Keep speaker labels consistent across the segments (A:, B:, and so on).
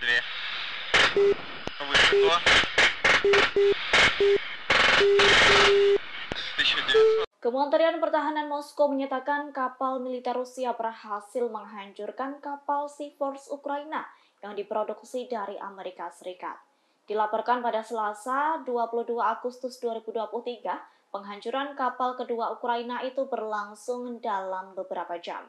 A: две. Kementerian Pertahanan Moskow menyatakan kapal militer Rusia berhasil menghancurkan kapal Sea-Force Ukraina yang diproduksi dari Amerika Serikat. Dilaporkan pada Selasa 22 Agustus 2023, penghancuran kapal kedua Ukraina itu berlangsung dalam beberapa jam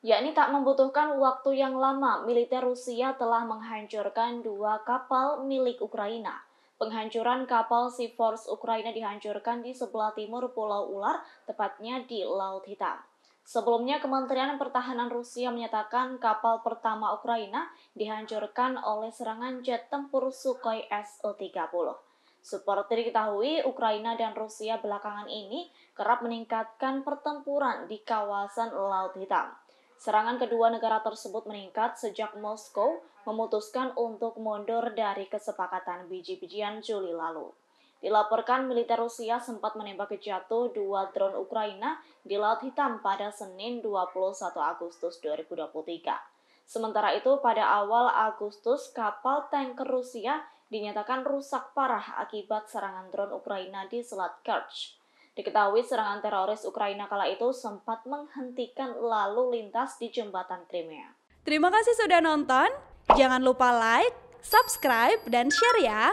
A: yakni tak membutuhkan waktu yang lama militer Rusia telah menghancurkan dua kapal milik Ukraina. Penghancuran kapal Sea Force Ukraina dihancurkan di sebelah timur Pulau Ular, tepatnya di Laut Hitam. Sebelumnya, Kementerian Pertahanan Rusia menyatakan kapal pertama Ukraina dihancurkan oleh serangan jet tempur Sukhoi Su-30. Seperti diketahui, Ukraina dan Rusia belakangan ini kerap meningkatkan pertempuran di kawasan Laut Hitam. Serangan kedua negara tersebut meningkat sejak Moskow memutuskan untuk mundur dari kesepakatan biji-bijian Juli lalu. Dilaporkan militer Rusia sempat menembak jatuh dua drone Ukraina di Laut Hitam pada Senin 21 Agustus 2023. Sementara itu, pada awal Agustus, kapal tanker Rusia dinyatakan rusak parah akibat serangan drone Ukraina di Selat Kerch. Diketahui serangan teroris Ukraina kala itu sempat menghentikan lalu lintas di jembatan Crimea. Terima kasih sudah nonton. Jangan lupa like, subscribe, dan share ya.